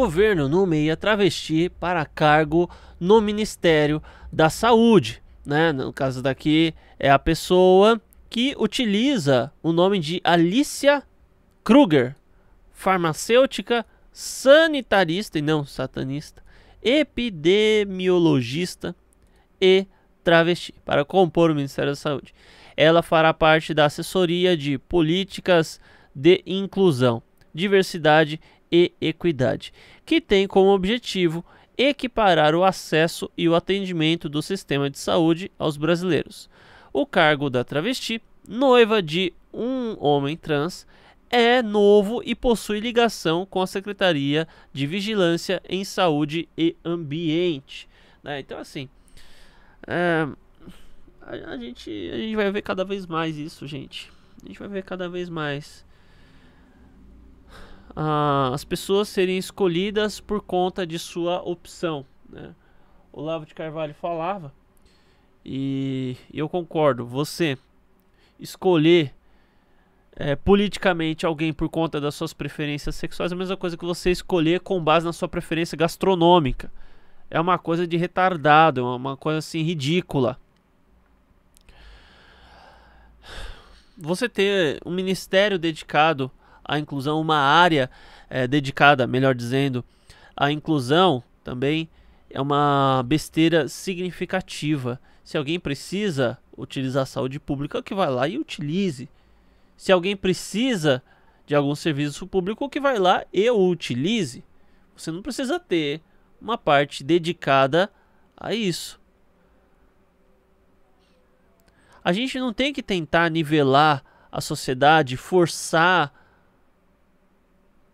Governo nomeia travesti para cargo no Ministério da Saúde. Né? No caso daqui, é a pessoa que utiliza o nome de Alicia Kruger, farmacêutica, sanitarista e não satanista, epidemiologista e travesti, para compor o Ministério da Saúde. Ela fará parte da assessoria de políticas de inclusão, diversidade e Equidade, que tem como objetivo equiparar o acesso e o atendimento do sistema de saúde aos brasileiros. O cargo da travesti, noiva de um homem trans, é novo e possui ligação com a Secretaria de Vigilância em Saúde e Ambiente. Né? Então, assim, é, a, a, gente, a gente vai ver cada vez mais isso, gente. A gente vai ver cada vez mais as pessoas serem escolhidas por conta de sua opção. Né? Lavo de Carvalho falava, e eu concordo, você escolher é, politicamente alguém por conta das suas preferências sexuais é a mesma coisa que você escolher com base na sua preferência gastronômica. É uma coisa de retardado, é uma coisa assim ridícula. Você ter um ministério dedicado a inclusão, uma área é, dedicada, melhor dizendo, à inclusão também é uma besteira significativa. Se alguém precisa utilizar a saúde pública, que vai lá e utilize. Se alguém precisa de algum serviço público, que vai lá e utilize. Você não precisa ter uma parte dedicada a isso. A gente não tem que tentar nivelar a sociedade, forçar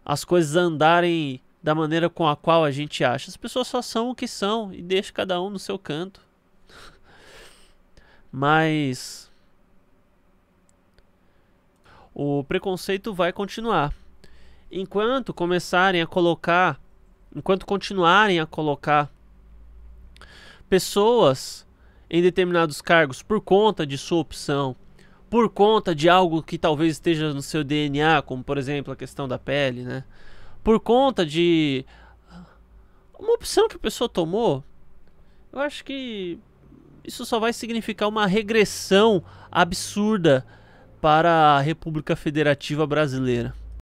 as coisas andarem da maneira com a qual a gente acha. As pessoas só são o que são e deixa cada um no seu canto. Mas o preconceito vai continuar. Enquanto começarem a colocar, enquanto continuarem a colocar pessoas em determinados cargos por conta de sua opção por conta de algo que talvez esteja no seu DNA, como por exemplo a questão da pele, né? Por conta de uma opção que a pessoa tomou, eu acho que isso só vai significar uma regressão absurda para a República Federativa Brasileira.